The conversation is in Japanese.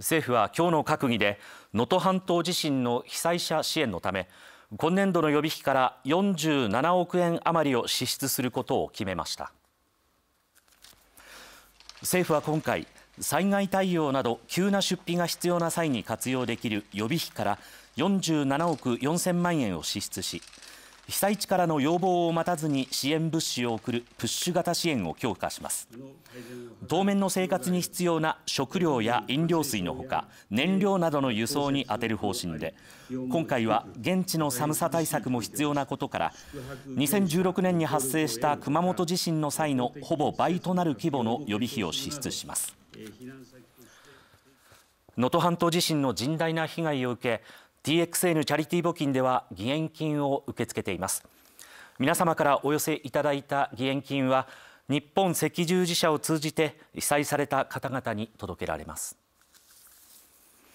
政府は今日の閣議で能登半島地震の被災者支援のため今年度の予備費から47億円余りを支出することを決めました政府は今回災害対応など急な出費が必要な際に活用できる予備費から47億4000万円を支出し被災地からの要望を待たずに支援物資を送るプッシュ型支援を強化します当面の生活に必要な食料や飲料水のほか燃料などの輸送に充てる方針で今回は現地の寒さ対策も必要なことから2016年に発生した熊本地震の際のほぼ倍となる規模の予備費を支出します能登半島地震の甚大な被害を受け TXN チャリティ募金では義援金を受け付けています皆様からお寄せいただいた義援金は日本赤十字社を通じて被災された方々に届けられます